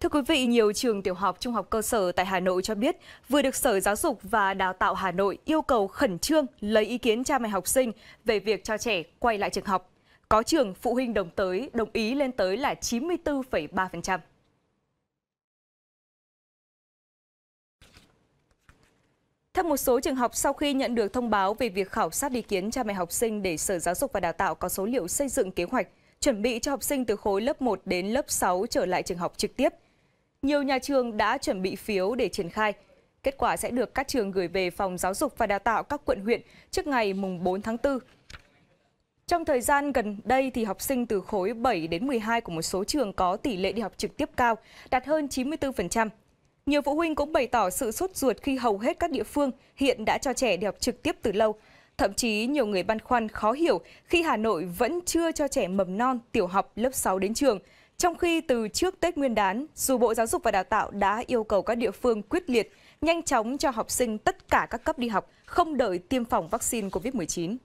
Thưa quý vị, nhiều trường tiểu học, trung học cơ sở tại Hà Nội cho biết vừa được Sở Giáo dục và Đào tạo Hà Nội yêu cầu khẩn trương lấy ý kiến cha mẹ học sinh về việc cho trẻ quay lại trường học. Có trường phụ huynh đồng tới đồng ý lên tới là 94,3%. Theo một số trường học, sau khi nhận được thông báo về việc khảo sát ý kiến cha mẹ học sinh để Sở Giáo dục và Đào tạo có số liệu xây dựng kế hoạch, chuẩn bị cho học sinh từ khối lớp 1 đến lớp 6 trở lại trường học trực tiếp, nhiều nhà trường đã chuẩn bị phiếu để triển khai. Kết quả sẽ được các trường gửi về Phòng Giáo dục và Đào tạo các quận huyện trước ngày mùng 4 tháng 4. Trong thời gian gần đây, thì học sinh từ khối 7 đến 12 của một số trường có tỷ lệ đi học trực tiếp cao, đạt hơn 94%. Nhiều phụ huynh cũng bày tỏ sự sốt ruột khi hầu hết các địa phương hiện đã cho trẻ đi học trực tiếp từ lâu. Thậm chí nhiều người băn khoăn khó hiểu khi Hà Nội vẫn chưa cho trẻ mầm non, tiểu học lớp 6 đến trường, trong khi từ trước Tết Nguyên đán, dù Bộ Giáo dục và Đào tạo đã yêu cầu các địa phương quyết liệt, nhanh chóng cho học sinh tất cả các cấp đi học, không đợi tiêm phòng vaccine COVID-19.